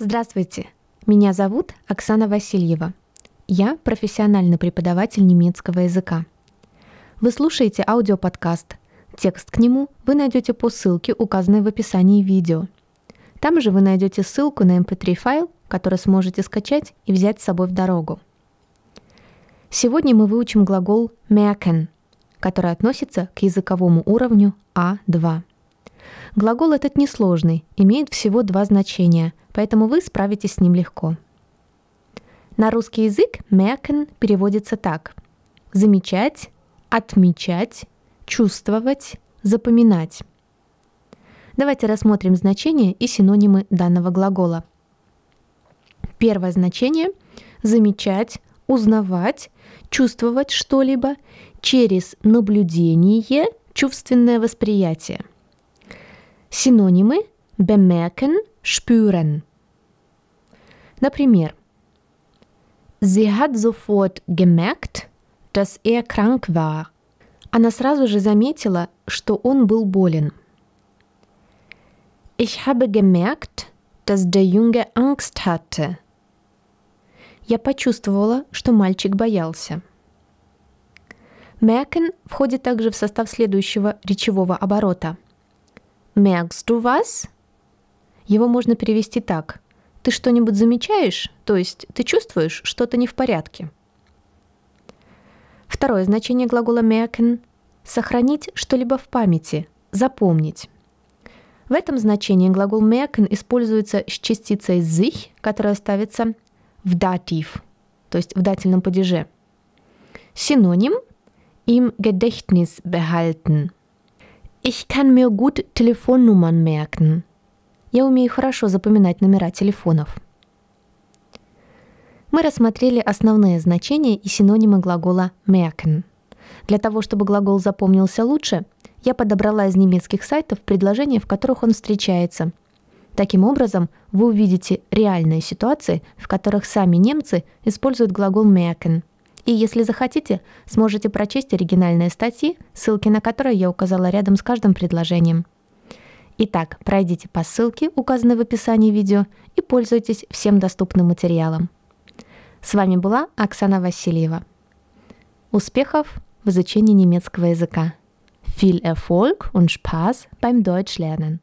Здравствуйте, меня зовут Оксана Васильева. Я профессиональный преподаватель немецкого языка. Вы слушаете аудиоподкаст. Текст к нему вы найдете по ссылке, указанной в описании видео. Там же вы найдете ссылку на mp3 эм файл, который сможете скачать и взять с собой в дорогу. Сегодня мы выучим глагол merken, который относится к языковому уровню А2. Глагол этот несложный, имеет всего два значения, поэтому вы справитесь с ним легко. На русский язык «мерken» переводится так. Замечать, отмечать, чувствовать, запоминать. Давайте рассмотрим значения и синонимы данного глагола. Первое значение – замечать, узнавать, чувствовать что-либо через наблюдение, чувственное восприятие – Синонимы bemerken, spüren. Например, Sie hat sofort gemerkt, dass er krank war. Она сразу же заметила, что он был болен. Ich habe gemerkt, dass der Junge Angst hatte. Я почувствовала, что мальчик боялся. Merken входит также в состав следующего речевого оборота – Merkst du was? Его можно перевести так. Ты что-нибудь замечаешь? То есть ты чувствуешь, что-то не в порядке. Второе значение глагола merken – сохранить что-либо в памяти, запомнить. В этом значении глагол merken используется с частицей sich, которая ставится в датив, то есть в дательном падеже. Синоним – im Gedächtnis behalten – Ich kann mir gut Telefonnummern merken. Я умею хорошо запоминать номера телефонов. Мы рассмотрели основные значения и синонимы глагола merken. Для того, чтобы глагол запомнился лучше, я подобрала из немецких сайтов предложения, в которых он встречается. Таким образом, вы увидите реальные ситуации, в которых сами немцы используют глагол merken – и если захотите, сможете прочесть оригинальные статьи, ссылки на которые я указала рядом с каждым предложением. Итак, пройдите по ссылке, указанной в описании видео, и пользуйтесь всем доступным материалом. С вами была Оксана Васильева. Успехов в изучении немецкого языка. Viel Erfolg und Spaß beim Deutschlernen.